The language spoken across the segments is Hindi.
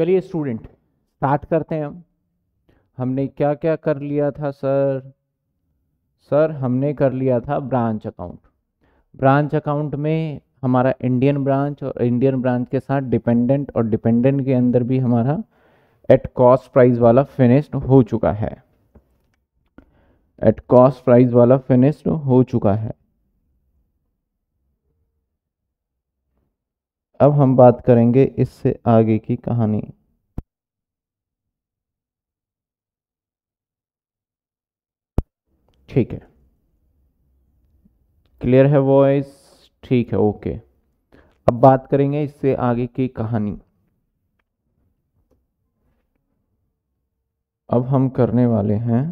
चलिए स्टूडेंट स्टार्ट करते हैं हम हमने क्या क्या कर लिया था सर सर हमने कर लिया था ब्रांच अकाउंट ब्रांच अकाउंट में हमारा इंडियन ब्रांच और इंडियन ब्रांच के साथ डिपेंडेंट और डिपेंडेंट के अंदर भी हमारा एट कॉस्ट प्राइस वाला फिनिश्ड हो चुका है एट कॉस्ट प्राइस वाला फिनिश्ड हो चुका है अब हम बात करेंगे इससे आगे की कहानी ठीक है क्लियर है वॉइस ठीक है ओके अब बात करेंगे इससे आगे की कहानी अब हम करने वाले हैं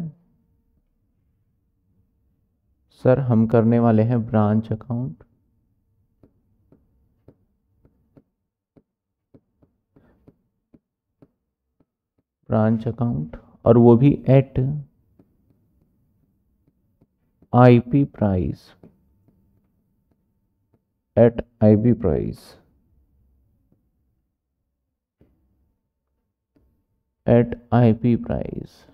सर हम करने वाले हैं ब्रांच अकाउंट ब्रांच अकाउंट और वो भी at IP price at IP price at IP price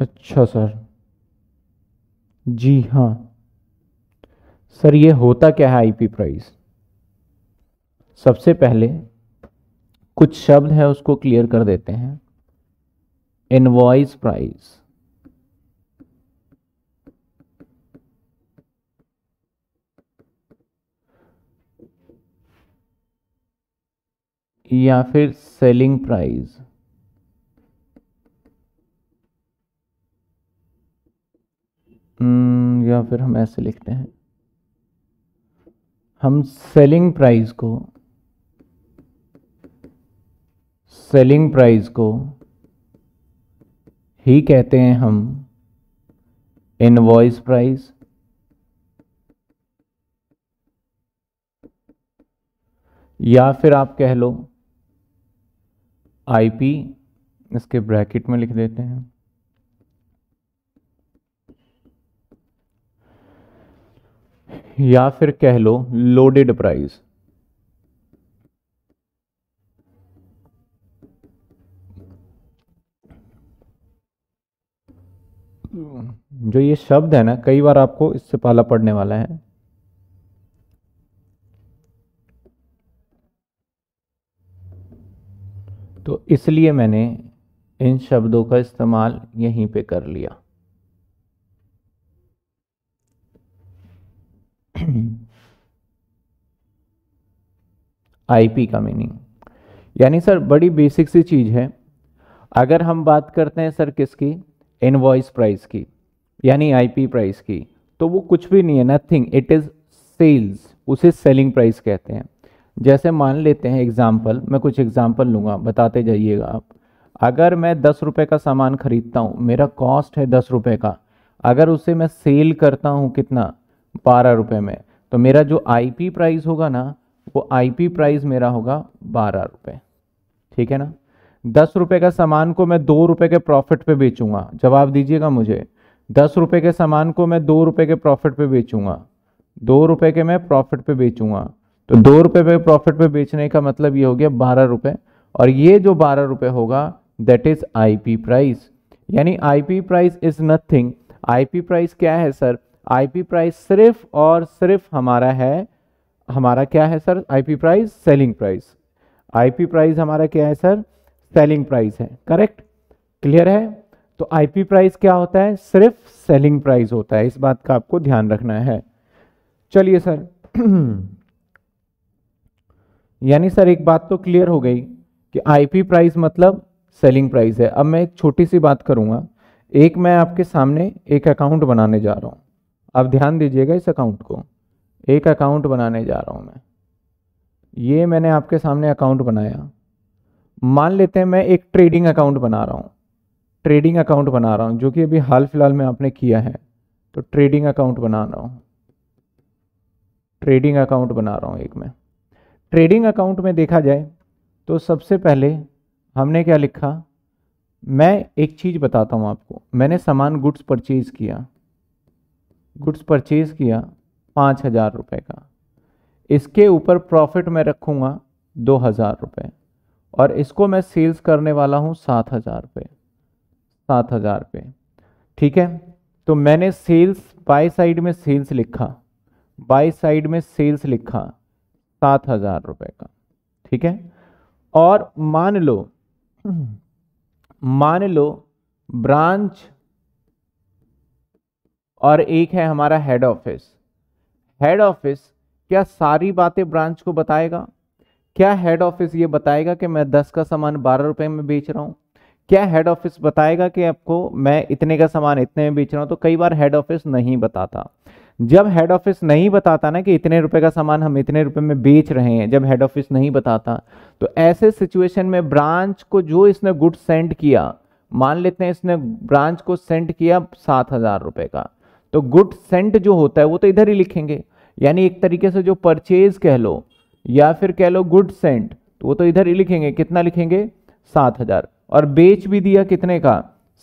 अच्छा सर जी हाँ सर ये होता क्या है आईपी प्राइस सबसे पहले कुछ शब्द है उसको क्लियर कर देते हैं इनवॉइस प्राइस या फिर सेलिंग प्राइस hmm, या फिर हम ऐसे लिखते हैं हम सेलिंग प्राइस को सेलिंग प्राइस को ही कहते हैं हम इनवॉइस प्राइस या फिर आप कह लो आईपी इसके ब्रैकेट में लिख देते हैं या फिर कह लो लोडेड प्राइस जो ये शब्द है ना कई बार आपको इससे पाला पड़ने वाला है तो इसलिए मैंने इन शब्दों का इस्तेमाल यहीं पे कर लिया आईपी का मीनिंग यानी सर बड़ी बेसिक सी चीज़ है अगर हम बात करते हैं सर किसकी इनवॉइस प्राइस की यानी आईपी प्राइस की तो वो कुछ भी नहीं है नथिंग इट इज़ सेल्स उसे सेलिंग प्राइस कहते हैं जैसे मान लेते हैं एग्जाम्पल मैं कुछ एग्जाम्पल लूँगा बताते जाइएगा आप अगर मैं दस रुपये का सामान ख़रीदता हूँ मेरा कॉस्ट है दस रुपये का अगर उसे मैं सेल करता हूँ कितना बारह रुपये में तो मेरा जो आईपी प्राइस होगा ना वो आईपी प्राइस मेरा होगा बारह रुपये ठीक है ना दस रुपये का सामान को मैं दो रुपये के प्रॉफिट पे बेचूंगा जवाब दीजिएगा मुझे दस रुपये के सामान को मैं दो रुपये के प्रॉफिट पे बेचूंगा दो रुपये के मैं प्रॉफिट पे बेचूंगा तो दो रुपये पे प्रॉफिट पे बेचने का मतलब ये हो गया बारह रुपये और ये जो बारह रुपये होगा दैट इज़ आईपी प्राइस यानी IP price is nothing IP price क्या है सर आईपी प्राइस सिर्फ और सिर्फ हमारा है हमारा क्या है sir IP price selling price IP price हमारा क्या है सर सेलिंग प्राइस है करेक्ट क्लियर है तो आईपी प्राइस क्या होता है सिर्फ सेलिंग प्राइस होता है इस बात का आपको ध्यान रखना है चलिए सर यानी सर एक बात तो क्लियर हो गई कि आईपी प्राइस मतलब सेलिंग प्राइस है अब मैं एक छोटी सी बात करूंगा एक मैं आपके सामने एक अकाउंट बनाने जा रहा हूं अब ध्यान दीजिएगा इस अकाउंट को एक अकाउंट बनाने जा रहा हूँ मैं ये मैंने आपके सामने अकाउंट बनाया मान लेते हैं मैं एक ट्रेडिंग अकाउंट बना रहा हूँ ट्रेडिंग अकाउंट बना रहा हूँ जो कि अभी हाल फिलहाल में आपने किया है तो ट्रेडिंग अकाउंट बना रहा हूँ ट्रेडिंग अकाउंट बना रहा हूँ एक मैं ट्रेडिंग अकाउंट में देखा जाए तो सबसे पहले हमने क्या लिखा मैं एक चीज़ बताता हूँ आपको मैंने सामान गुड्स परचेज़ किया गुड्स परचेज किया पाँच हज़ार रुपये का इसके ऊपर प्रॉफिट मैं रखूँगा दो हज़ार रुपये और इसको मैं सेल्स करने वाला हूँ सात हज़ार रुपये सात हज़ार रुपये ठीक है तो मैंने सेल्स बाई साइड में सेल्स लिखा बाई साइड में सेल्स लिखा सात हज़ार रुपये का ठीक है और मान लो मान लो ब्रांच और एक है हमारा हेड ऑफिस हेड ऑफिस क्या सारी बातें ब्रांच को बताएगा क्या हेड ऑफिस ये बताएगा कि मैं दस का सामान बारह रुपए में बेच रहा हूँ क्या हेड ऑफिस बताएगा कि आपको मैं इतने का सामान इतने में बेच रहा हूँ तो कई बार हेड ऑफिस नहीं बताता जब हेड ऑफिस नहीं बताता ना कि इतने रुपए का सामान हम इतने रुपए में बेच रहे हैं जब हेड ऑफिस नहीं बताता तो ऐसे सिचुएशन में ब्रांच को जो इसने गुड सेंड किया मान लेते हैं इसने ब्रांच को सेंड किया सात हज़ार रुपये का तो गुड सेंट जो होता है वो तो इधर ही लिखेंगे यानी एक तरीके से जो परचेज कह लो या फिर कह लो गुड सेंट तो वो तो इधर ही लिखेंगे कितना लिखेंगे सात हज़ार और बेच भी दिया कितने का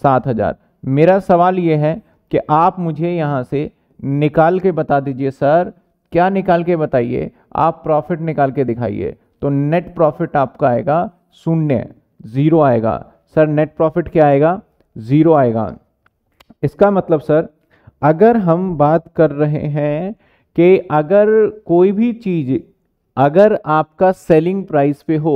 सात हज़ार मेरा सवाल ये है कि आप मुझे यहाँ से निकाल के बता दीजिए सर क्या निकाल के बताइए आप प्रॉफिट निकाल के दिखाइए तो नेट प्रॉफिट आपका आएगा शून्य ज़ीरो आएगा सर नेट प्रॉफिट क्या आएगा ज़ीरो आएगा इसका मतलब सर अगर हम बात कर रहे हैं कि अगर कोई भी चीज़ अगर आपका सेलिंग प्राइस पे हो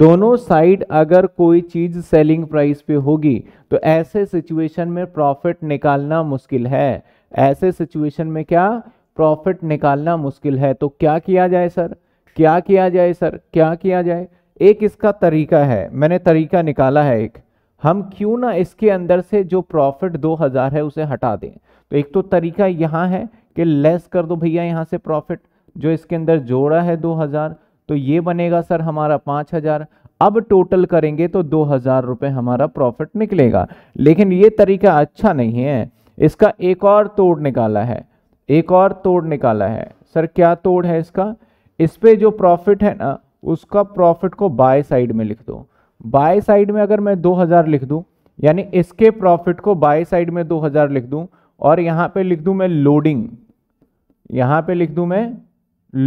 दोनों साइड अगर कोई चीज़ सेलिंग प्राइस पे होगी तो ऐसे सिचुएशन में प्रॉफिट निकालना मुश्किल है ऐसे सिचुएशन में क्या प्रॉफिट निकालना मुश्किल है तो क्या किया जाए सर क्या किया जाए सर क्या किया जाए एक इसका तरीका है मैंने तरीका निकाला है एक हम क्यों ना इसके अंदर से जो प्रॉफिट 2000 है उसे हटा दें तो एक तो तरीका यहाँ है कि लेस कर दो भैया यहाँ से प्रॉफिट जो इसके अंदर जोड़ा है 2000 तो ये बनेगा सर हमारा 5000 अब टोटल करेंगे तो दो हज़ार रुपये हमारा प्रॉफिट निकलेगा लेकिन ये तरीका अच्छा नहीं है इसका एक और तोड़ निकाला है एक और तोड़ निकाला है सर क्या तोड़ है इसका इस पर जो प्रॉफिट है ना उसका प्रॉफिट को बाय साइड में लिख दो बाय साइड में अगर मैं 2000 लिख दूं यानी इसके प्रॉफिट को बाय साइड में 2000 लिख दूं और यहाँ पे लिख दूँ मैं लोडिंग यहाँ पे लिख दूँ मैं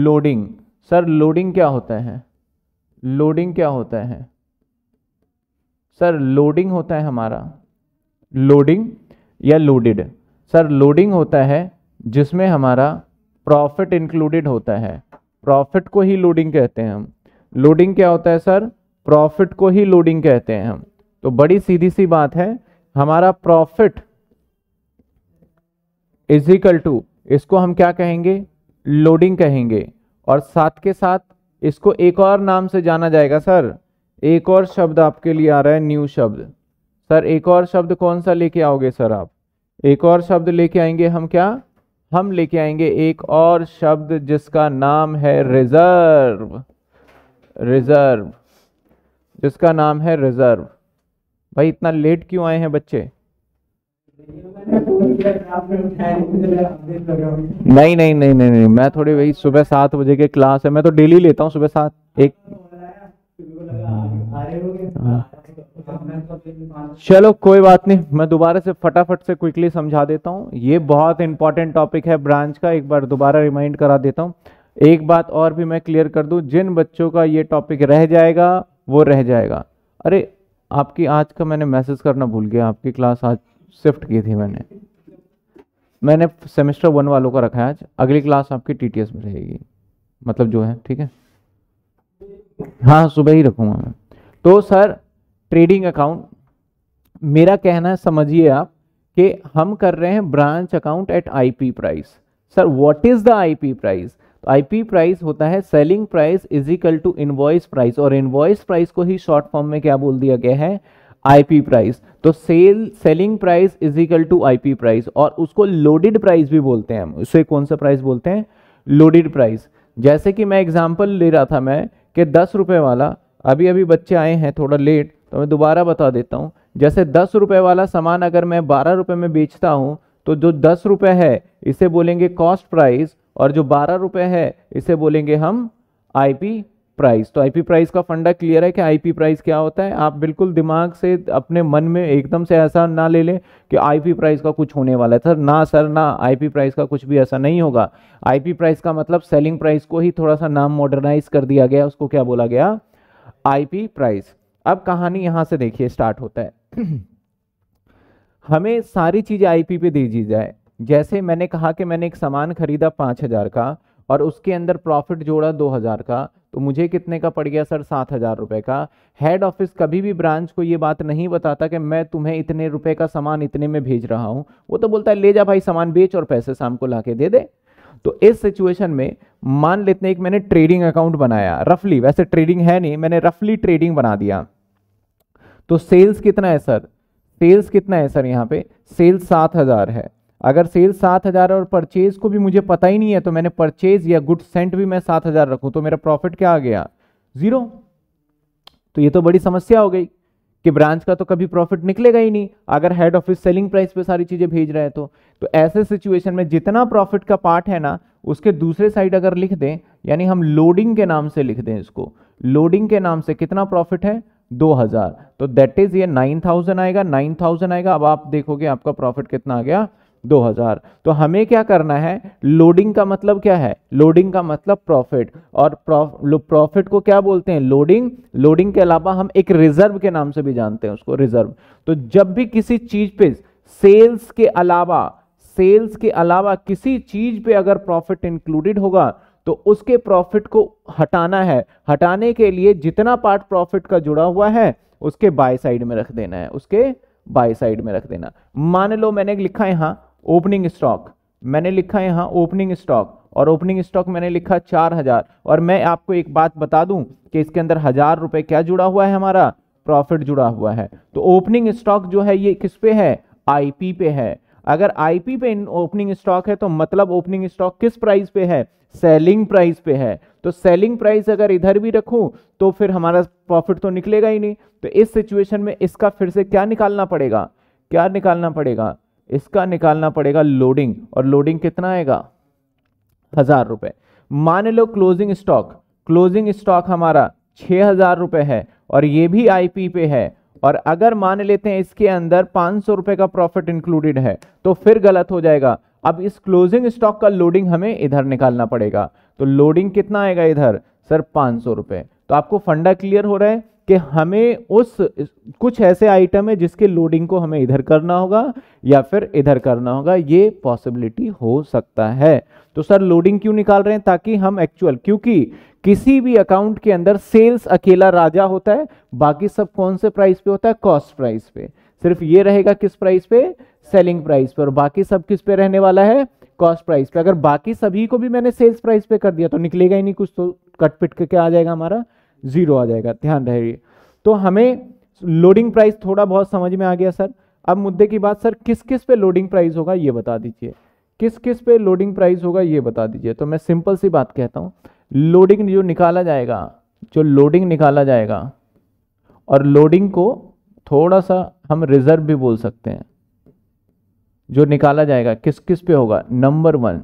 लोडिंग सर लोडिंग क्या होता है लोडिंग क्या होता है सर लोडिंग होता है हमारा लोडिंग या लोडेड सर लोडिंग होता है जिसमें हमारा प्रॉफिट इंक्लूडेड होता है प्रॉफिट को ही लोडिंग कहते हैं हम लोडिंग क्या होता है सर प्रॉफिट को ही लोडिंग कहते हैं हम तो बड़ी सीधी सी बात है हमारा प्रॉफिट इजिकल टू इसको हम क्या कहेंगे लोडिंग कहेंगे और साथ के साथ इसको एक और नाम से जाना जाएगा सर एक और शब्द आपके लिए आ रहा है न्यू शब्द सर एक और शब्द कौन सा लेके आओगे सर आप एक और शब्द लेके आएंगे हम क्या हम लेके आएंगे एक और शब्द जिसका नाम है रिजर्व रिजर्व जिसका नाम है रिजर्व भाई इतना लेट क्यों आए हैं बच्चे नहीं नहीं नहीं नहीं नहीं मैं थोड़ी वही सुबह सात बजे के क्लास है मैं तो डेली लेता हूँ सुबह सात एक चलो कोई बात नहीं मैं दोबारा से फटाफट से क्विकली समझा देता हूँ ये बहुत इंपॉर्टेंट टॉपिक है ब्रांच का एक बार दोबारा रिमाइंड करा देता हूँ एक बात और भी मैं क्लियर कर दूँ जिन बच्चों का ये टॉपिक रह जाएगा वो रह जाएगा अरे आपकी आज का मैंने मैसेज करना भूल गया आपकी क्लास आज शिफ्ट की थी मैंने मैंने सेमेस्टर वन वालों का रखा है आज अगली क्लास आपकी टी में रहेगी मतलब जो है ठीक है हाँ सुबह ही रखूंगा मैं तो सर ट्रेडिंग अकाउंट मेरा कहना है समझिए आप कि हम कर रहे हैं branch account at IP price sir what is the IP price तो आईपी प्राइस होता है selling price is equal to invoice price और इनवॉइस प्राइस को ही शॉर्ट फॉर्म में क्या बोल दिया गया है आईपी प्राइस तो sell selling price is equal to IP price और उसको लोडेड प्राइस भी बोलते हैं हम उसे कौन सा प्राइस बोलते हैं लोडेड प्राइस जैसे कि मैं एग्जांपल ले रहा था मैं कि दस रुपये वाला अभी अभी बच्चे आए हैं थोड़ा लेट तो मैं दोबारा बता देता हूँ जैसे दस रुपये वाला सामान अगर मैं बारह रुपये में बेचता हूँ तो जो दस रुपये है इसे बोलेंगे कॉस्ट प्राइस और जो बारह रुपये है इसे बोलेंगे हम आई प्राइस तो आईपी प्राइस का फंडा क्लियर है कि आईपी प्राइस क्या होता है आप बिल्कुल दिमाग से अपने मन में एकदम से ऐसा ना ले लें कि आईपी प्राइस का कुछ होने वाला है सर ना सर ना आईपी प्राइस का कुछ भी ऐसा नहीं होगा आईपी प्राइस का मतलब सेलिंग प्राइस को ही थोड़ा सा नाम मॉडर्नाइज कर दिया गया उसको क्या बोला गया आई प्राइस अब कहानी यहाँ से देखिए स्टार्ट होता है हमें सारी चीज़ें आईपी पे दे दी जाए जैसे मैंने कहा कि मैंने एक सामान खरीदा पाँच हज़ार का और उसके अंदर प्रॉफिट जोड़ा दो हज़ार का तो मुझे कितने का पड़ गया सर सात हज़ार रुपये का हेड ऑफिस कभी भी ब्रांच को ये बात नहीं बताता कि मैं तुम्हें इतने रुपए का सामान इतने में भेज रहा हूँ वो तो बोलता है ले जा भाई सामान बेच और पैसे शाम को ला दे दे तो इस सिचुएशन में मान लेते हैं एक मैंने ट्रेडिंग अकाउंट बनाया रफली वैसे ट्रेडिंग है नहीं मैंने रफली ट्रेडिंग बना दिया तो सेल्स कितना है सर सेल्स कितना है सर यहाँ पे सेल्स सात हज़ार है अगर सेल सात हज़ार और परचेज को भी मुझे पता ही नहीं है तो मैंने परचेज या गुड सेंट भी मैं सात हज़ार रखूँ तो मेरा प्रॉफिट क्या आ गया ज़ीरो तो ये तो बड़ी समस्या हो गई कि ब्रांच का तो कभी प्रॉफिट निकलेगा ही नहीं अगर हेड ऑफिस सेलिंग प्राइस पे सारी चीज़ें भेज रहे हैं तो तो ऐसे सिचुएशन में जितना प्रॉफिट का पार्ट है ना उसके दूसरे साइड अगर लिख दें यानी हम लोडिंग के नाम से लिख दें इसको लोडिंग के नाम से कितना प्रॉफिट है 2000 तो दैट इज़ ये 9000 आएगा 9000 आएगा अब आप देखोगे आपका प्रॉफिट कितना आ गया 2000 तो हमें क्या करना है लोडिंग का मतलब क्या है लोडिंग का मतलब प्रॉफिट और प्रॉफिट को क्या बोलते हैं लोडिंग लोडिंग के अलावा हम एक रिजर्व के नाम से भी जानते हैं उसको रिजर्व तो जब भी किसी चीज पे सेल्स के अलावा सेल्स के अलावा किसी चीज पे अगर प्रॉफिट इंक्लूडेड होगा तो उसके प्रॉफिट को हटाना है हटाने के लिए जितना पार्ट प्रॉफिट का जुड़ा हुआ है उसके बाय साइड में रख देना है उसके बाय साइड में रख देना मान लो मैंने लिखा यहां ओपनिंग स्टॉक मैंने लिखा यहाँ ओपनिंग स्टॉक और ओपनिंग स्टॉक मैंने लिखा चार हज़ार और मैं आपको एक बात बता दूं कि इसके अंदर हज़ार रुपये क्या जुड़ा हुआ है हमारा प्रॉफिट जुड़ा हुआ है तो ओपनिंग स्टॉक जो है ये किस पे है आईपी पे है अगर आईपी पे ओपनिंग स्टॉक है तो मतलब ओपनिंग स्टॉक किस प्राइस पे है सेलिंग प्राइस पे है तो सेलिंग प्राइस अगर इधर भी रखूं तो फिर हमारा प्रॉफिट तो निकलेगा ही नहीं तो इस सिचुएशन में इसका फिर से क्या निकालना पड़ेगा क्या निकालना पड़ेगा इसका निकालना पड़ेगा लोडिंग और लोडिंग कितना आएगा हजार रुपए मान लो क्लोजिंग स्टॉक क्लोजिंग स्टॉक हमारा छह हजार रुपए है और ये भी आईपी पे है और अगर मान लेते हैं इसके अंदर पाँच सौ रुपए का प्रॉफिट इंक्लूडेड है तो फिर गलत हो जाएगा अब इस क्लोजिंग स्टॉक का लोडिंग हमें इधर निकालना पड़ेगा तो लोडिंग कितना आएगा इधर सर पांच सौ रुपए तो आपको फंडा क्लियर हो रहा है कि हमें उस कुछ ऐसे आइटम है जिसके लोडिंग को हमें इधर करना होगा या फिर इधर करना होगा ये पॉसिबिलिटी हो सकता है तो सर लोडिंग क्यों निकाल रहे हैं ताकि हम एक्चुअल क्योंकि किसी भी अकाउंट के अंदर सेल्स अकेला राजा होता है बाकी सब कौन से प्राइस पे होता है कॉस्ट प्राइस पे सिर्फ ये रहेगा किस प्राइस पे सेलिंग प्राइस पे और बाकी सब किस पे रहने वाला है कॉस्ट प्राइस पे अगर बाकी सभी को भी मैंने सेल्स प्राइस पे कर दिया तो निकलेगा ही नहीं कुछ तो कटपिट क्या आ जाएगा हमारा जीरो आ जाएगा ध्यान रहे तो हमें लोडिंग प्राइस थोड़ा बहुत समझ में आ गया सर अब मुद्दे की बात सर किस किस पे लोडिंग प्राइस होगा ये बता दीजिए किस किस पे लोडिंग प्राइस होगा ये बता दीजिए तो मैं सिंपल सी बात कहता हूँ लोडिंग जो निकाला जाएगा जो लोडिंग निकाला जाएगा और लोडिंग को थोड़ा सा हम रिजर्व भी बोल सकते हैं जो निकाला जाएगा किस किस पे होगा नंबर वन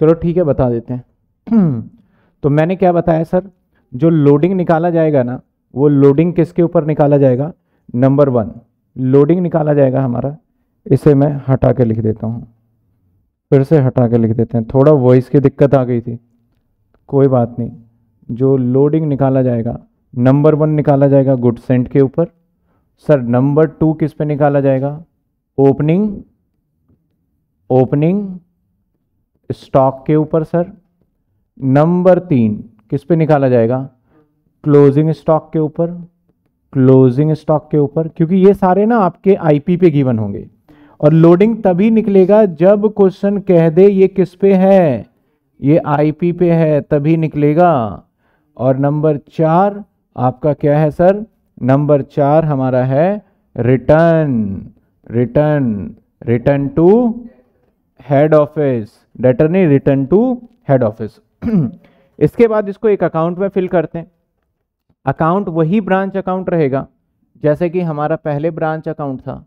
चलो ठीक है बता देते हैं तो मैंने क्या बताया सर जो लोडिंग निकाला जाएगा ना वो लोडिंग किसके ऊपर निकाला जाएगा नंबर वन लोडिंग निकाला जाएगा हमारा इसे मैं हटा के लिख देता हूँ फिर से हटा के लिख देते हैं थोड़ा वॉइस की दिक्कत आ गई थी कोई बात नहीं जो लोडिंग निकाला जाएगा नंबर वन निकाला जाएगा गुड सेंट के ऊपर सर नंबर टू किस पे निकाला जाएगा ओपनिंग ओपनिंग स्टॉक के ऊपर सर नंबर तीन किस पे निकाला जाएगा क्लोजिंग स्टॉक के ऊपर क्लोजिंग स्टॉक के ऊपर क्योंकि ये सारे ना आपके आईपी पे गिवन होंगे और लोडिंग तभी निकलेगा जब क्वेश्चन कह दे ये किस पे है ये आईपी पे है तभी निकलेगा और नंबर चार आपका क्या है सर नंबर चार हमारा है return return return to head office debtor नहीं रिटर्न टू हेड ऑफिस इसके बाद इसको एक अकाउंट में फिल करते हैं अकाउंट वही ब्रांच अकाउंट रहेगा जैसे कि हमारा पहले ब्रांच अकाउंट था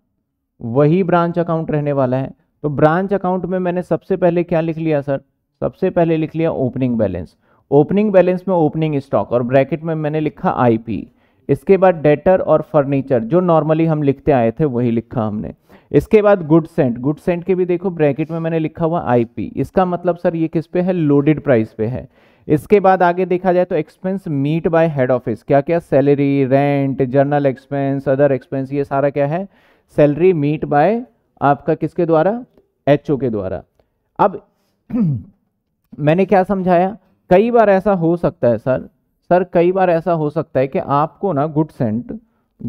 वही ब्रांच अकाउंट रहने वाला है तो ब्रांच अकाउंट में मैंने सबसे पहले क्या लिख लिया सर सबसे पहले लिख लिया ओपनिंग बैलेंस ओपनिंग बैलेंस में ओपनिंग स्टॉक और ब्रैकेट में मैंने लिखा आईपी इसके बाद डेटर और फर्नीचर जो नॉर्मली हम लिखते आए थे वही लिखा हमने इसके बाद गुड सेंट गुड सेंट के भी देखो ब्रैकेट में मैंने लिखा हुआ आईपी इसका मतलब सर ये किस पे है लोडेड प्राइस पे है इसके बाद आगे देखा जाए तो expense met by head office क्या क्या salary rent general expense other expense ये सारा क्या है सैलरी मीट बाय आपका किसके द्वारा एच के द्वारा अब मैंने क्या समझाया कई बार ऐसा हो सकता है सर सर कई बार ऐसा हो सकता है कि आपको ना गुड सेंट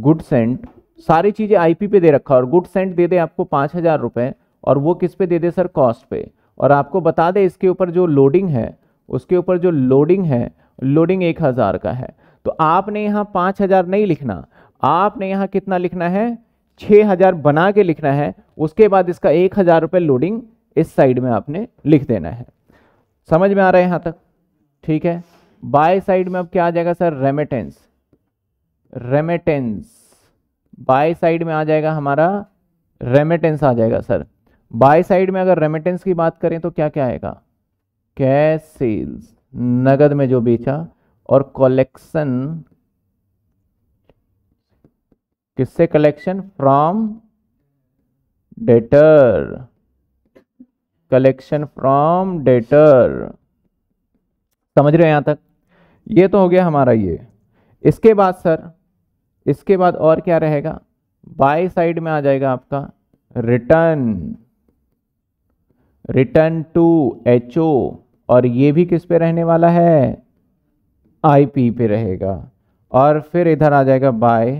गुड सेंट सारी चीज़ें आईपी पे दे रखा और गुड सेंट दे दे आपको पाँच हज़ार रुपये और वो किस पे दे दे सर कॉस्ट पे और आपको बता दे इसके ऊपर जो लोडिंग है उसके ऊपर जो लोडिंग है लोडिंग एक हज़ार का है तो आपने यहाँ पाँच हज़ार नहीं लिखना आपने यहाँ कितना लिखना है छः हज़ार बना के लिखना है उसके बाद इसका एक हज़ार रुपये लोडिंग इस साइड में आपने लिख देना है समझ में आ रहा है यहाँ तक ठीक है बाय साइड में अब क्या आ जाएगा sir remittance remittance by side में आ जाएगा हमारा रेमिटेंस आ जाएगा सर बाय साइड में अगर रेमिटेंस की बात करें तो क्या क्या आएगा कैश सेल्स नगद में जो बेचा और कलेक्शन किससे collection from debtor collection from debtor समझ रहे हैं यहां तक ये तो हो गया हमारा ये इसके बाद सर इसके बाद और क्या रहेगा बाय साइड में आ जाएगा आपका return return to H O और ये भी किस पे रहने वाला है आई पी पे रहेगा और फिर इधर आ जाएगा by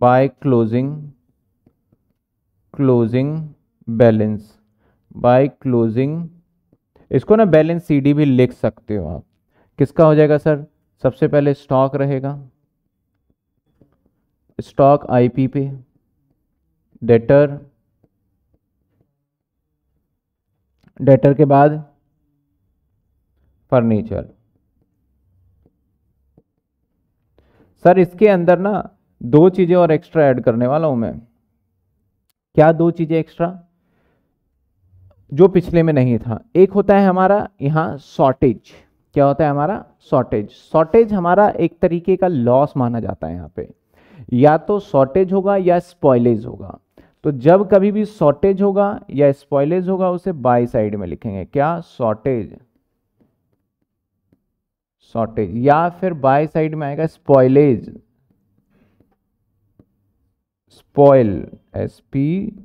by closing closing balance by closing इसको ना बैलेंस सीडी भी लिख सकते हो आप किसका हो जाएगा सर सबसे पहले स्टॉक रहेगा स्टॉक आईपी पे डेटर डेटर के बाद फर्नीचर सर इसके अंदर ना दो चीज़ें और एक्स्ट्रा ऐड करने वाला हूं मैं क्या दो चीज़ें एक्स्ट्रा जो पिछले में नहीं था एक होता है हमारा यहां शॉर्टेज क्या होता है हमारा शॉर्टेज शॉर्टेज हमारा एक तरीके का लॉस माना जाता है यहां पे या तो शॉर्टेज होगा या स्पॉयलेज होगा तो जब कभी भी शॉर्टेज होगा या स्पॉयलेज होगा उसे बाई साइड में लिखेंगे क्या शॉर्टेज शॉर्टेज या फिर बाय साइड में आएगा spoilage spoil S P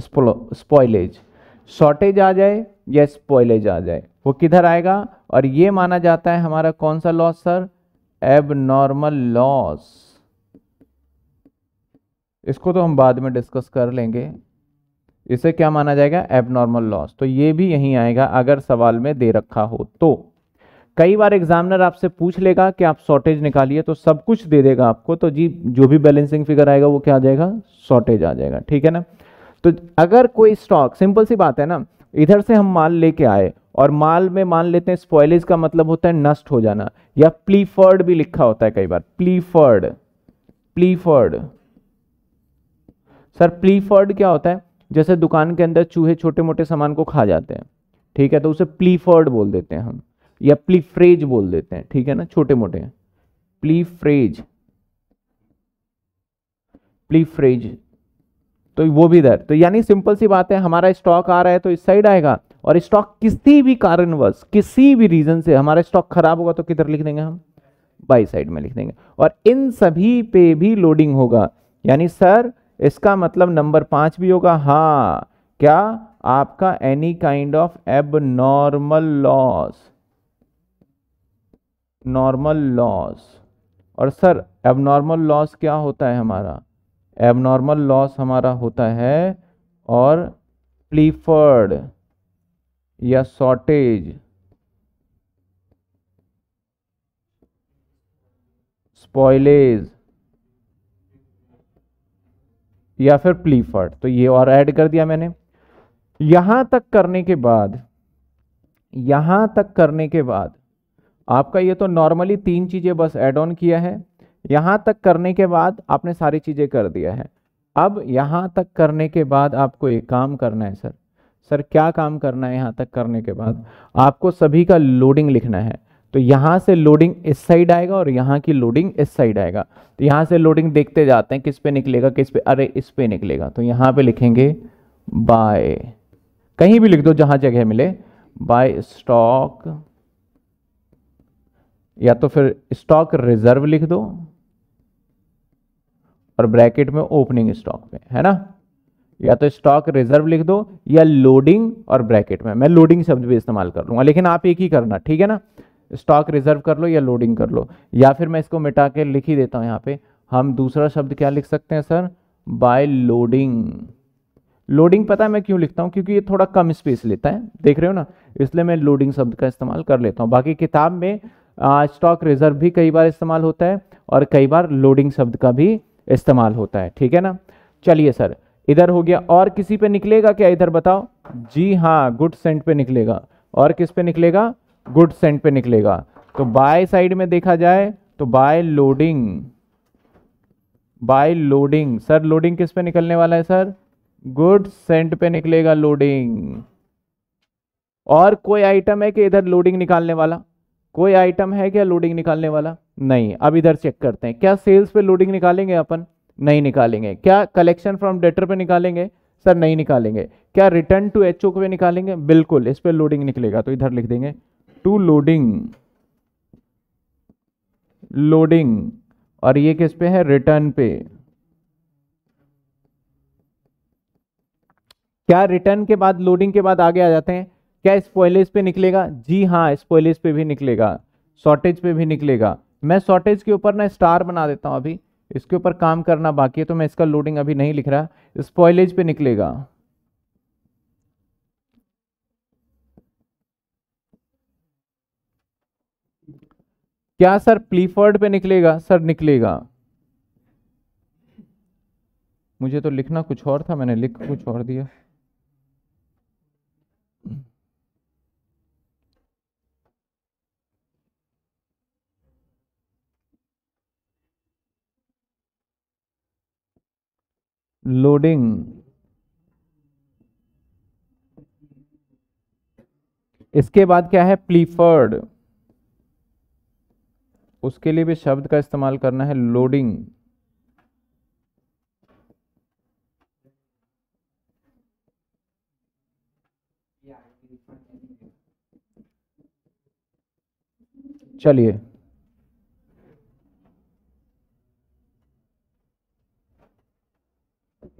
spoilage shortage आ जाए या स्पॉयलेज आ जाए वो किधर आएगा और ये माना जाता है हमारा कौन सा लॉस सर एबनॉर्मल लॉस इसको तो हम बाद में डिस्कस कर लेंगे इसे क्या माना जाएगा एबनॉर्मल लॉस तो ये भी यहीं आएगा अगर सवाल में दे रखा हो तो कई बार एग्जामिनर आपसे पूछ लेगा कि आप शॉर्टेज निकालिए तो सब कुछ दे देगा आपको तो जी जो भी बैलेंसिंग फिगर आएगा वो क्या आ जाएगा शॉर्टेज आ जाएगा ठीक है ना तो अगर कोई स्टॉक सिंपल सी बात है ना इधर से हम माल लेके आए और माल में मान लेते हैं स्पॉयलेज का मतलब होता है नष्ट हो जाना या प्लीफर्ड भी लिखा होता है कई बार प्लीफर्ड प्लीफर्ड सर प्लीफर्ड क्या होता है जैसे दुकान के अंदर चूहे छोटे मोटे सामान को खा जाते हैं ठीक है तो उसे प्लीफर्ड बोल देते हैं हम या प्लीफ्रेज बोल देते हैं ठीक है ना छोटे मोटे प्लीफ्रेज प्लीफ्रेज तो वो भी दर तो यानी सिंपल सी बात है हमारा स्टॉक आ रहा है तो इस साइड आएगा और स्टॉक किसी भी कारणवश किसी भी रीजन से हमारा स्टॉक खराब होगा तो किधर लिख देंगे हम बाई साइड में लिख देंगे और इन सभी पे भी लोडिंग होगा यानी सर इसका मतलब नंबर पांच भी होगा हा क्या आपका any kind of abnormal loss normal loss और सर एब नॉर्मल लॉस क्या होता है हमारा एब नॉर्मल लॉस हमारा होता है और प्लीफर्ड या शॉर्टेज स्पॉयलेज या फिर प्लीफर्ट तो ये और ऐड कर दिया मैंने यहां तक करने के बाद यहां तक करने के बाद आपका ये तो नॉर्मली तीन चीजें बस एड ऑन किया है यहां तक करने के बाद आपने सारी चीजें कर दिया है अब यहां तक करने के बाद आपको एक काम करना है सर सर क्या काम करना है यहाँ तक करने के बाद आपको सभी का लोडिंग लिखना है तो यहाँ से लोडिंग इस साइड आएगा और यहाँ की लोडिंग इस साइड आएगा तो यहाँ से लोडिंग देखते जाते हैं किस पे निकलेगा किस पे अरे इस पे निकलेगा तो यहाँ पे लिखेंगे बाय कहीं भी लिख दो जहाँ जगह मिले बाय स्टॉक या तो फिर स्टॉक रिजर्व लिख दो और ब्रैकेट में ओपनिंग स्टॉक में है ना या तो स्टॉक रिजर्व लिख दो या लोडिंग और ब्रैकेट में मैं लोडिंग शब्द भी इस्तेमाल कर लूँगा लेकिन आप एक ही करना ठीक है ना स्टॉक रिजर्व कर लो या लोडिंग कर लो या फिर मैं इसको मिटा के लिख ही देता हूँ यहाँ पे हम दूसरा शब्द क्या लिख सकते हैं सर बाय लोडिंग लोडिंग पता है मैं क्यों लिखता हूँ क्योंकि ये थोड़ा कम स्पेस लेता है देख रहे हो ना इसलिए मैं लोडिंग शब्द का इस्तेमाल कर लेता हूँ बाकी किताब में स्टॉक रिजर्व भी कई बार इस्तेमाल होता है और कई बार लोडिंग शब्द का भी इस्तेमाल होता है ठीक है ना चलिए सर इधर हो गया और किसी पे निकलेगा क्या इधर बताओ जी हाँ गुड सेंट पे निकलेगा और किस पे निकलेगा गुड सेंट पे निकलेगा तो बाय साइड में देखा जाए तो by loading by loading sir loading किस पे निकलने वाला है सर गुड सेंट पे निकलेगा लोडिंग और कोई आइटम है कि इधर लोडिंग निकालने वाला कोई आइटम है क्या लोडिंग निकालने वाला नहीं अब इधर चेक करते हैं क्या सेल्स पे लोडिंग निकालेंगे अपन नहीं निकालेंगे क्या कलेक्शन फ्रॉम डेटर पे निकालेंगे सर नहीं निकालेंगे क्या रिटर्न टू एच ओ पे निकालेंगे बिल्कुल इस पर लोडिंग निकलेगा तो इधर लिख देंगे टू लोडिंग लोडिंग और ये किस पे है रिटर्न पे क्या रिटर्न के बाद लोडिंग के बाद आगे आ जाते हैं क्या स्पॉयलेज पे निकलेगा जी हाँ स्पॉयलेज पे भी निकलेगा शॉर्टेज पे भी निकलेगा मैं शॉर्टेज के ऊपर ना स्टार बना देता हूँ अभी इसके ऊपर काम करना बाकी है तो मैं इसका लोडिंग अभी नहीं लिख रहा स्पॉइलेज पे निकलेगा क्या सर प्लीफर्ड पे निकलेगा सर निकलेगा मुझे तो लिखना कुछ और था मैंने लिख कुछ और दिया लोडिंग इसके बाद क्या है प्लीफर्ड उसके लिए भी शब्द का इस्तेमाल करना है लोडिंग चलिए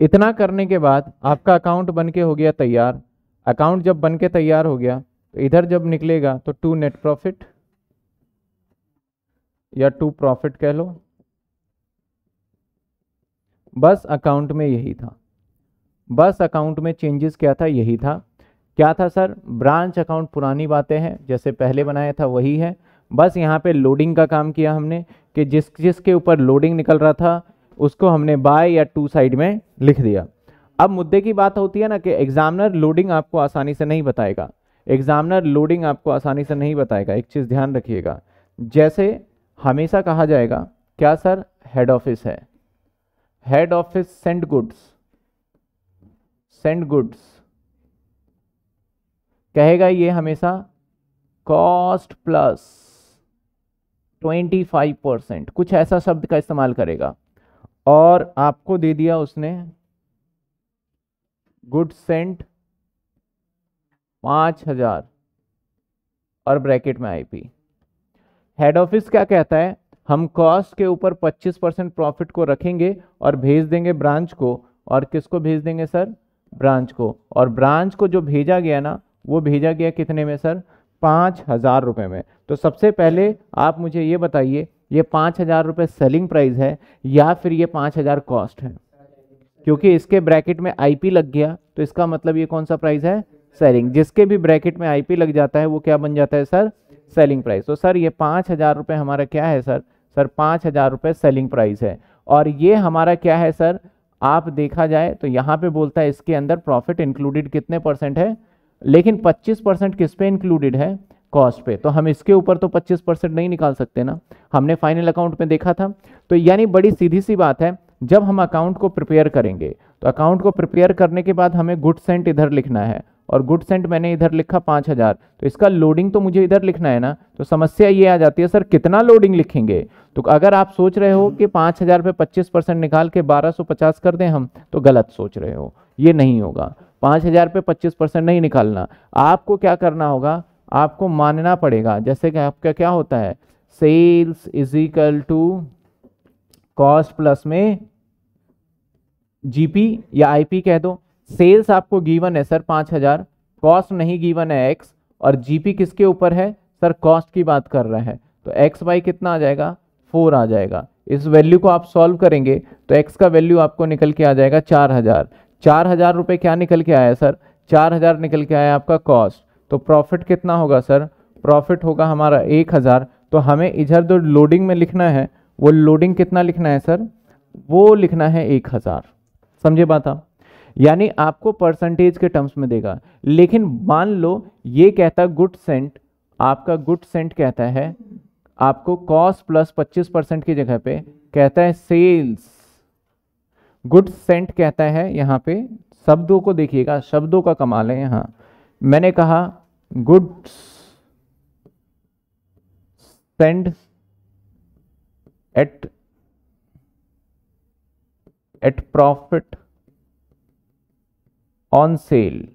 इतना करने के बाद आपका अकाउंट बन के हो गया तैयार अकाउंट जब बन के तैयार हो गया तो इधर जब निकलेगा तो टू नेट प्रॉफिट या टू प्रॉफिट कह लो बस अकाउंट में यही था बस अकाउंट में चेंजेस क्या था यही था क्या था सर ब्रांच अकाउंट पुरानी बातें हैं जैसे पहले बनाया था वही है बस यहाँ पे लोडिंग का काम किया हमने कि जिस जिसके ऊपर लोडिंग निकल रहा था उसको हमने बाय या टू साइड में लिख दिया अब मुद्दे की बात होती है ना कि एग्जामिनर लोडिंग आपको आसानी से नहीं बताएगा एग्जामिनर लोडिंग आपको आसानी से नहीं बताएगा एक चीज़ ध्यान रखिएगा जैसे हमेशा कहा जाएगा क्या सर हेड ऑफिस है head office send goods send goods कहेगा ये हमेशा cost plus twenty five percent कुछ ऐसा शब्द का इस्तेमाल करेगा और आपको दे दिया उसने गुड सेंट पाँच हजार और ब्रैकेट में आईपी हेड ऑफिस क्या कहता है हम कॉस्ट के ऊपर 25 परसेंट प्रॉफिट को रखेंगे और भेज देंगे ब्रांच को और किसको भेज देंगे सर ब्रांच को और ब्रांच को जो भेजा गया ना वो भेजा गया कितने में सर पाँच हज़ार रुपये में तो सबसे पहले आप मुझे ये बताइए ये पाँच हज़ार रुपये सेलिंग प्राइस है या फिर ये पाँच हज़ार कॉस्ट है क्योंकि इसके ब्रैकेट में आईपी लग गया तो इसका मतलब ये कौन सा प्राइस है सेलिंग जिसके भी ब्रैकेट में आईपी लग जाता है वो क्या बन जाता है सर सेलिंग प्राइस तो सर ये पाँच हज़ार रुपये हमारा क्या है सर सर पाँच हज़ार रुपये सेलिंग प्राइस है और ये हमारा क्या है सर आप देखा जाए तो यहाँ पर बोलता है इसके अंदर प्रॉफिट इंक्लूडेड कितने परसेंट है लेकिन 25 परसेंट किस पे इंक्लूडेड है कॉस्ट पे तो हम इसके ऊपर तो 25 परसेंट नहीं निकाल सकते ना हमने फाइनल अकाउंट में देखा था तो यानी बड़ी सीधी सी बात है जब हम अकाउंट को प्रिपेयर करेंगे तो अकाउंट को प्रिपेयर करने के बाद हमें गुड सेंट इधर लिखना है और गुड सेंट मैंने इधर लिखा पाँच हज़ार तो इसका लोडिंग तो मुझे इधर लिखना है ना तो समस्या ये आ जाती है सर कितना लोडिंग लिखेंगे तो अगर आप सोच रहे हो कि पाँच हज़ार पे पच्चीस परसेंट निकाल के बारह सौ पचास कर दें हम तो गलत सोच रहे हो ये नहीं होगा पाँच हज़ार पे पच्चीस परसेंट नहीं निकालना आपको क्या करना होगा आपको मानना पड़ेगा जैसे कि आपका क्या होता है sales is equal to cost plus में जीपी या आईपी कह दो सेल्स आपको गिवन है सर पाँच हज़ार कॉस्ट नहीं गिवन है एक्स और जीपी किसके ऊपर है सर कॉस्ट की बात कर रहे हैं तो एक्स वाई कितना आ जाएगा फोर आ जाएगा इस वैल्यू को आप सॉल्व करेंगे तो एक्स का वैल्यू आपको निकल के आ जाएगा चार हज़ार चार हज़ार रुपये क्या निकल के आया सर चार हज़ार निकल के आया आपका कॉस्ट तो प्रॉफिट कितना होगा सर प्रॉफिट होगा हमारा एक हज़ार तो हमें इधर जो लोडिंग में लिखना है वो लोडिंग कितना लिखना है सर वो लिखना है एक हज़ार समझे बात आप यानी आपको परसेंटेज के टर्म्स में देगा लेकिन मान लो ये कहता गुड सेंट आपका गुड सेंट कहता है आपको कॉस्ट प्लस पच्चीस परसेंट की जगह पे कहता है सेल्स गुड सेंट कहता है यहाँ पे शब्दों को देखिएगा शब्दों का कमाल है यहाँ मैंने कहा goods send at at profit on sale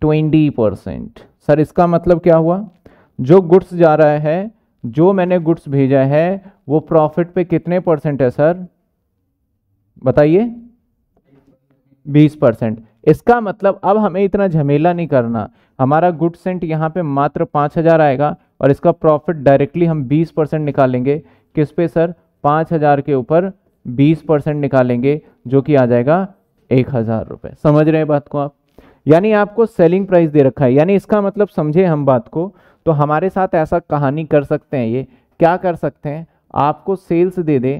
twenty percent sir इसका मतलब क्या हुआ जो गुड्स जा रहा है जो मैंने गुड्स भेजा है वो प्रॉफिट पे कितने परसेंट है सर बताइए बीस परसेंट इसका मतलब अब हमें इतना झमेला नहीं करना हमारा गुड सेंट यहाँ पे मात्र पाँच हज़ार आएगा और इसका प्रॉफिट डायरेक्टली हम बीस परसेंट निकालेंगे किस पे सर पाँच हज़ार के ऊपर बीस परसेंट निकालेंगे जो कि आ जाएगा एक हज़ार रुपये समझ रहे हैं बात को आप यानी आपको सेलिंग प्राइस दे रखा है यानी इसका मतलब समझे हम बात को तो हमारे साथ ऐसा कहानी कर सकते हैं ये क्या कर सकते हैं आपको सेल्स दे दे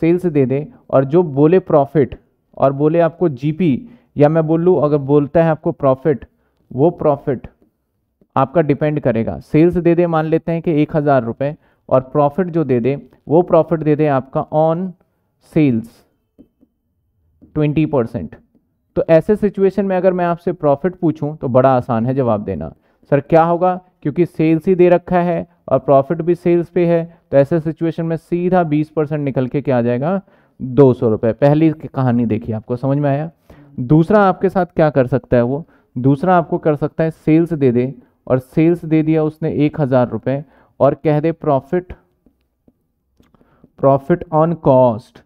सेल्स दे दे और जो बोले प्रॉफिट और बोले आपको जीपी या मैं बोल लूँ अगर बोलता है आपको प्रॉफिट वो प्रॉफिट आपका डिपेंड करेगा सेल्स दे दे मान लेते हैं कि एक हज़ार रुपये और प्रॉफिट जो दे दे वो प्रॉफिट दे दे आपका ऑन सेल्स ट्वेंटी परसेंट तो ऐसे सिचुएशन में अगर मैं आपसे प्रॉफिट पूछूं तो बड़ा आसान है जवाब देना सर क्या होगा क्योंकि सेल्स ही दे रखा है और प्रॉफिट भी सेल्स पे है तो ऐसे सिचुएशन में सीधा बीस परसेंट निकल के क्या आ जाएगा दो सौ रुपये पहली कहानी देखिए आपको समझ में आया दूसरा आपके साथ क्या कर सकता है वो दूसरा आपको कर सकता है सेल्स दे दे और सेल्स दे दिया उसने एक हज़ार रुपये और कह दे profit profit on cost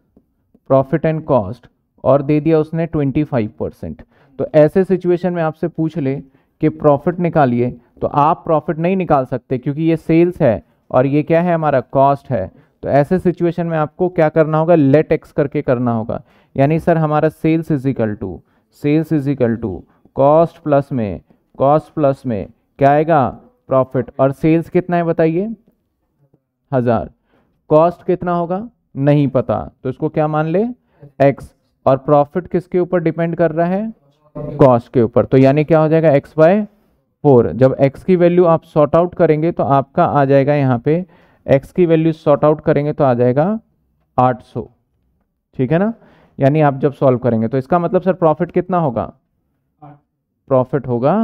profit and cost और दे दिया उसने ट्वेंटी फाइव परसेंट तो ऐसे सिचुएशन में आपसे पूछ ले कि प्रॉफिट निकालिए तो आप प्रॉफिट नहीं निकाल सकते क्योंकि ये सेल्स है और ये क्या है हमारा कॉस्ट है तो ऐसे सिचुएशन में आपको क्या करना होगा लेट एक्स करके करना होगा यानी सर हमारा sales is equal to sales is equal to cost plus में कॉस्ट प्लस में क्या आएगा प्रॉफिट और सेल्स कितना है बताइए हज़ार कॉस्ट कितना होगा नहीं पता तो इसको क्या मान ले एक्स और प्रॉफिट किसके ऊपर डिपेंड कर रहा है कॉस्ट के ऊपर तो यानी क्या हो जाएगा एक्स बाय फोर जब एक्स की वैल्यू आप सॉर्ट आउट करेंगे तो आपका आ जाएगा यहाँ पे एक्स की वैल्यू सॉर्ट आउट करेंगे तो आ जाएगा 800 ठीक है ना यानी आप जब सॉल्व करेंगे तो इसका मतलब सर प्रॉफिट कितना होगा प्रॉफिट होगा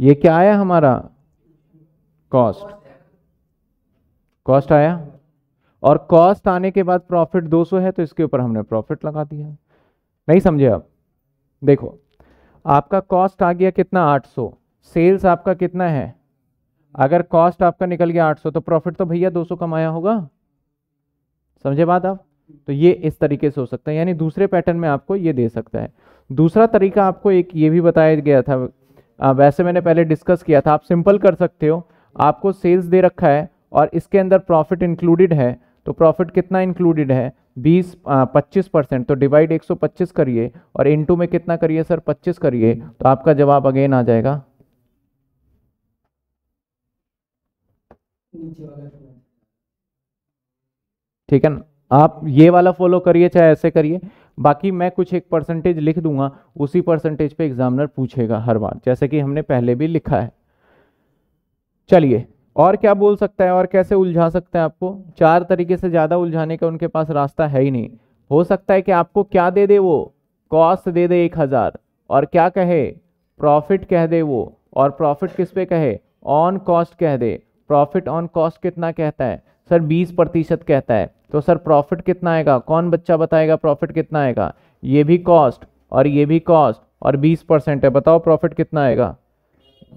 ये क्या आया हमारा कॉस्ट कॉस्ट आया और कॉस्ट आने के बाद प्रॉफिट 200 है तो इसके ऊपर हमने प्रॉफिट लगा दिया नहीं समझे आप देखो आपका कॉस्ट आ गया कितना 800 सेल्स आपका कितना है अगर कॉस्ट आपका निकल गया 800 तो प्रॉफिट तो भैया 200 कमाया होगा समझे बात आप तो ये इस तरीके से हो सकता है यानी दूसरे पैटर्न में आपको ये दे सकता है दूसरा तरीका आपको एक ये भी बताया गया था आ, वैसे मैंने पहले डिस्कस किया था आप सिंपल कर सकते हो आपको सेल्स दे रखा है और इसके अंदर प्रॉफिट इंक्लूडेड है तो प्रॉफिट कितना इंक्लूडेड है 20 पच्चीस परसेंट तो डिवाइड 125 करिए और इनटू में कितना करिए सर 25 करिए तो आपका जवाब अगेन आ जाएगा ठीक है ना आप ये वाला फॉलो करिए चाहे ऐसे करिए बाकी मैं कुछ एक परसेंटेज लिख दूंगा उसी परसेंटेज पे एग्जामिनर पूछेगा हर बार जैसे कि हमने पहले भी लिखा है चलिए और क्या बोल सकता है और कैसे उलझा सकते हैं आपको चार तरीके से ज़्यादा उलझाने का उनके पास रास्ता है ही नहीं हो सकता है कि आपको क्या दे दे वो कॉस्ट दे दे एक हज़ार और क्या कहे प्रॉफिट कह दे वो और प्रॉफिट किस पे कहे ऑन कॉस्ट कह दे प्रॉफिट ऑन कॉस्ट कितना कहता है सर 20 प्रतिशत कहता है तो सर प्रॉफिट कितना आएगा कौन बच्चा बताएगा प्रॉफिट कितना आएगा ये भी कॉस्ट और ये भी कॉस्ट और 20 परसेंट है बताओ प्रॉफिट कितना आएगा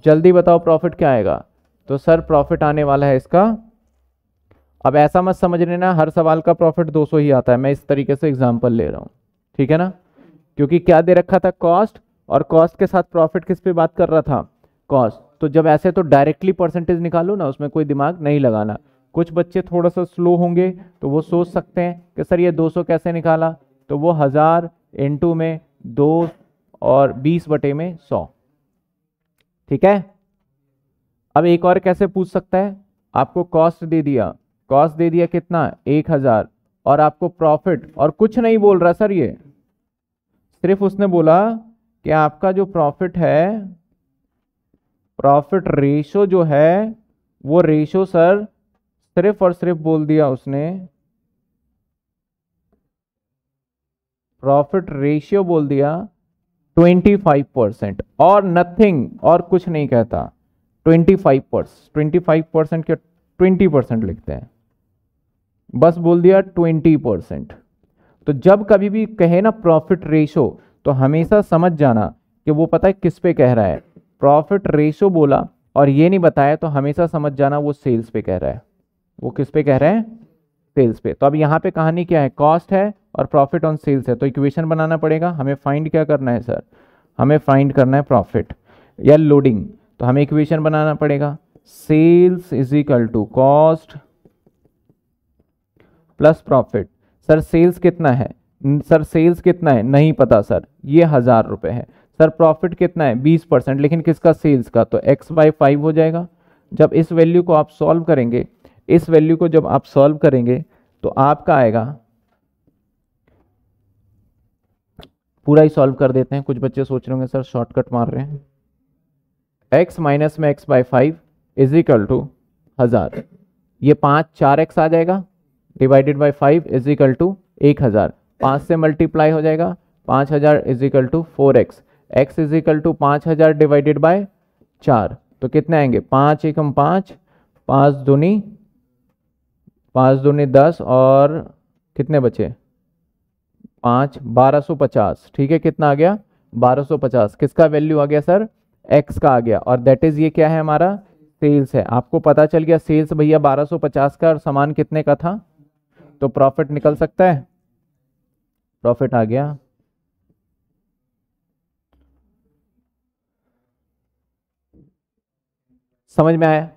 जल्दी बताओ प्रॉफिट क्या आएगा तो सर प्रॉफिट आने वाला है इसका अब ऐसा मत समझ लेना हर सवाल का प्रॉफिट 200 ही आता है मैं इस तरीके से एग्जाम्पल ले रहा हूँ ठीक है ना क्योंकि क्या दे रखा था कॉस्ट और कॉस्ट के साथ प्रॉफिट किस पे बात कर रहा था कॉस्ट तो जब ऐसे तो डायरेक्टली परसेंटेज निकालो ना उसमें कोई दिमाग नहीं लगाना कुछ बच्चे थोड़ा सा स्लो होंगे तो वो सोच सकते हैं कि सर ये 200 कैसे निकाला तो वो हज़ार इंटू में दो और बीस बटे में सौ ठीक है अब एक और कैसे पूछ सकता है आपको कॉस्ट दे दिया कॉस्ट दे दिया कितना एक हज़ार और आपको प्रॉफिट और कुछ नहीं बोल रहा सर ये सिर्फ उसने बोला कि आपका जो प्रॉफिट है प्रॉफिट रेशो जो है वो रेशो सर सिर्फ और सिर्फ बोल दिया उसने प्रॉफिट रेशियो बोल दिया 25 परसेंट और नथिंग और कुछ नहीं कहता 25 परसेंट ट्वेंटी फाइव परसेंट के 20 परसेंट लिखते हैं बस बोल दिया 20 परसेंट तो जब कभी भी कहे ना प्रॉफिट रेशो तो हमेशा समझ जाना कि वो पता है किस पे कह रहा है प्रॉफिट रेशो बोला और ये नहीं बताया तो हमेशा समझ जाना वो सेल्स पे कह रहा है वो किस पे कह रहा है सेल्स पे तो अब यहाँ पे कहानी क्या है कॉस्ट है और प्रॉफिट ऑन सेल्स है तो इक्वेशन बनाना पड़ेगा हमें फाइंड क्या करना है सर हमें फाइंड करना है प्रॉफिट या लोडिंग तो हमें इक्वेशन बनाना पड़ेगा sales is equal to cost plus profit sir sales कितना है सर सेल्स कितना है नहीं पता सर ये हज़ार रुपये है सर प्रॉफिट कितना है बीस परसेंट लेकिन किसका सेल्स का तो एक्स बाई फाइव हो जाएगा जब इस वैल्यू को आप सॉल्व करेंगे इस वैल्यू को जब आप सॉल्व करेंगे तो आपका आएगा पूरा ही सॉल्व कर देते हैं कुछ बच्चे सोच रहे होंगे सर शॉर्टकट मार रहे हैं एक्स माइनस में X by five is equal to हज़ार ये पाँच चार एक्स आ जाएगा divided by five is equal to एक हज़ार पाँच से मल्टीप्लाई हो जाएगा पाँच हज़ार is equal to four X X is equal to पाँच हज़ार डिवाइडेड बाय चार तो कितने आएंगे पाँच एकम पाँच पाँच दूनी पाँच दूनी दस और कितने बचे पाँच बारह सौ पचास ठीक है कितना आ गया बारह सौ पचास किसका वैल्यू आ गया सर एक्स का आ गया और दैट इज़ ये क्या है हमारा सेल्स है आपको पता चल गया सेल्स भैया बारह सौ पचास का और सामान कितने का था तो प्रॉफिट निकल सकता है प्रॉफिट आ गया समझ में आया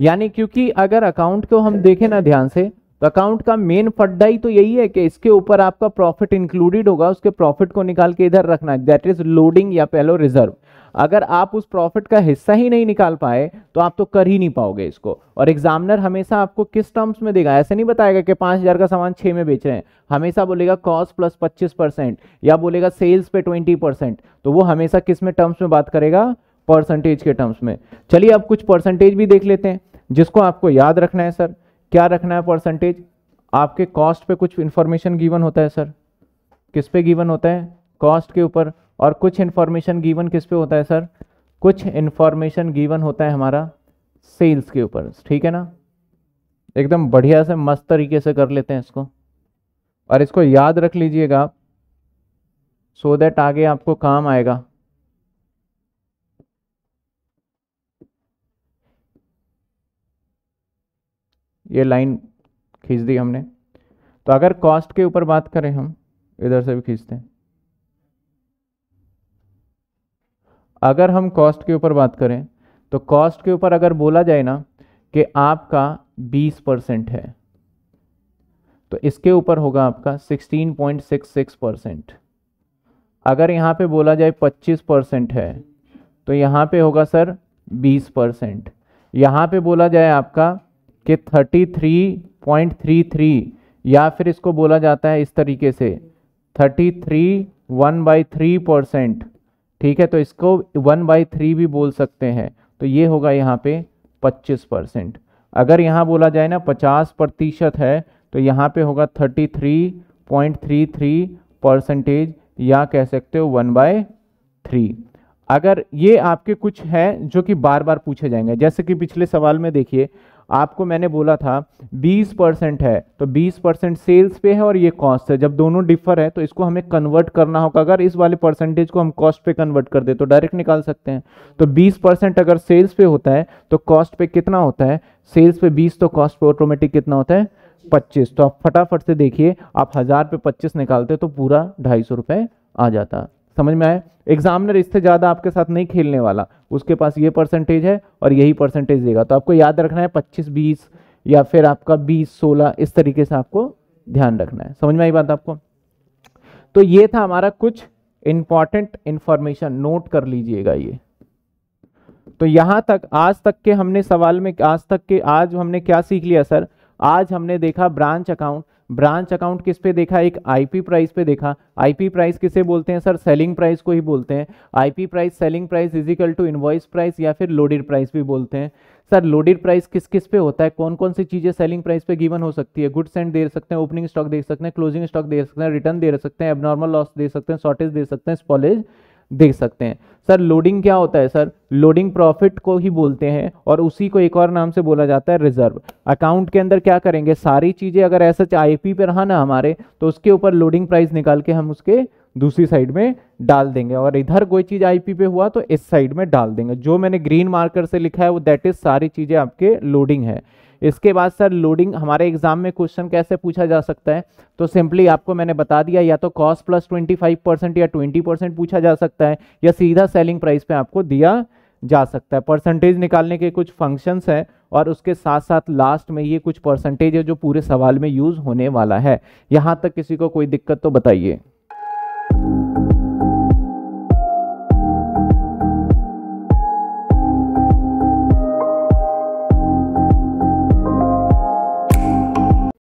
यानी क्योंकि अगर अकाउंट को हम देखें ना ध्यान से तो अकाउंट का मेन फड्डा ही तो यही है कि इसके ऊपर आपका प्रॉफिट इंक्लूडेड होगा उसके प्रॉफिट को निकाल के इधर रखना दैट इज लोडिंग या पहलो रिजर्व अगर आप उस प्रॉफिट का हिस्सा ही नहीं निकाल पाए तो आप तो कर ही नहीं पाओगे इसको और एग्जामिनर हमेशा आपको किस टर्म्स में देगा ऐसे नहीं बताएगा कि पाँच हज़ार का सामान छः में बेच रहे हैं हमेशा बोलेगा कॉस्ट प्लस पच्चीस परसेंट या बोलेगा सेल्स पे ट्वेंटी परसेंट तो वो हमेशा किस में टर्म्स में बात करेगा परसेंटेज के टर्म्स में चलिए अब कुछ परसेंटेज भी देख लेते हैं जिसको आपको याद रखना है सर क्या रखना है परसेंटेज आपके कॉस्ट पे कुछ इन्फॉर्मेशन गिवन होता है सर किस पे गिवन होता है कॉस्ट के ऊपर और कुछ इन्फॉर्मेशन गिवन किस पे होता है सर कुछ इन्फॉर्मेशन गिवन होता है हमारा सेल्स के ऊपर ठीक है ना एकदम बढ़िया से मस्त तरीके से कर लेते हैं इसको और इसको याद रख लीजिएगा आप सो so दैट आगे आपको काम आएगा ये लाइन खींच दी हमने तो अगर कॉस्ट के ऊपर बात करें हम इधर से भी खींचते हैं अगर हम कॉस्ट के ऊपर बात करें तो कॉस्ट के ऊपर अगर बोला जाए ना कि आपका 20 परसेंट है तो इसके ऊपर होगा आपका 16.66 परसेंट अगर यहाँ पे बोला जाए 25 परसेंट है तो यहाँ पे होगा सर 20 परसेंट यहाँ पे बोला जाए आपका कि 33.33 या फिर इसको बोला जाता है इस तरीके से 33 three one by three percent ठीक है तो इसको वन बाई थ्री भी बोल सकते हैं तो ये होगा यहाँ पे 25 परसेंट अगर यहाँ बोला जाए ना 50 प्रतिशत है तो यहाँ पे होगा 33.33 परसेंटेज या कह सकते हो वन बाय थ्री अगर ये आपके कुछ है जो कि बार बार पूछे जाएंगे जैसे कि पिछले सवाल में देखिए आपको मैंने बोला था 20 परसेंट है तो 20 परसेंट सेल्स पे है और ये कॉस्ट है जब दोनों डिफर है तो इसको हमें कन्वर्ट करना होगा अगर इस वाले परसेंटेज को हम कॉस्ट पे कन्वर्ट कर दे तो डायरेक्ट निकाल सकते हैं तो 20 परसेंट अगर सेल्स पे होता है तो कॉस्ट पे कितना होता है सेल्स पे 20 तो कॉस्ट पे ऑटोमेटिक कितना होता है पच्चीस तो आप फटाफट से देखिए आप हज़ार पे पच्चीस निकालते तो पूरा ढाई सौ रुपये आ जाता समझ में आया एग्जामिनर इससे ज़्यादा आपके साथ नहीं खेलने वाला उसके पास ये परसेंटेज है और यही परसेंटेज देगा तो आपको याद रखना है पच्चीस बीस या फिर आपका बीस सोलह इस तरीके से आपको ध्यान रखना है समझ में आई बात आपको तो ये था हमारा कुछ इंपॉर्टेंट इंफॉर्मेशन नोट कर लीजिएगा ये तो यहां तक आज तक के हमने सवाल में आज तक के आज हमने क्या सीख लिया सर आज हमने देखा ब्रांच अकाउंट ब्रांच अकाउंट किस पे देखा एक आईपी प्राइस पे देखा आईपी प्राइस किसे बोलते हैं सर सेलिंग प्राइस को ही बोलते हैं IP price selling price is equal to invoice price या फिर लोडेड प्राइस भी बोलते हैं सर लोडेड प्राइस किस किस पे होता है कौन कौन सी चीज़ें सेलिंग प्राइस पे गिवन हो सकती है गुड्स एंड दे सकते हैं ओपनिंग स्टॉक दे सकते हैं क्लोजिंग स्टॉक दे सकते हैं रिटर्न दे सकते हैं एबनॉर्मल लॉस दे सकते हैं शॉर्टेज दे सकते हैं स्पॉलेज देख सकते हैं सर लोडिंग क्या होता है सर लोडिंग प्रॉफिट को ही बोलते हैं और उसी को एक और नाम से बोला जाता है रिजर्व अकाउंट के अंदर क्या करेंगे सारी चीज़ें अगर ऐसा आई पी पे रहा ना हमारे तो उसके ऊपर लोडिंग प्राइस निकाल के हम उसके दूसरी साइड में डाल देंगे और इधर कोई चीज़ आईपी पे हुआ तो इस साइड में डाल देंगे जो मैंने ग्रीन मार्कर से लिखा है वो दैट इज़ सारी चीज़ें आपके लोडिंग है इसके बाद सर लोडिंग हमारे एग्जाम में क्वेश्चन कैसे पूछा जा सकता है तो सिंपली आपको मैंने बता दिया या तो cost plus twenty five percent या ट्वेंटी परसेंट पूछा जा सकता है या सीधा सेलिंग प्राइस पे आपको दिया जा सकता है परसेंटेज निकालने के कुछ फंक्शंस हैं और उसके साथ साथ लास्ट में ये कुछ परसेंटेज है जो पूरे सवाल में यूज़ होने वाला है यहाँ तक किसी को कोई दिक्कत तो बताइए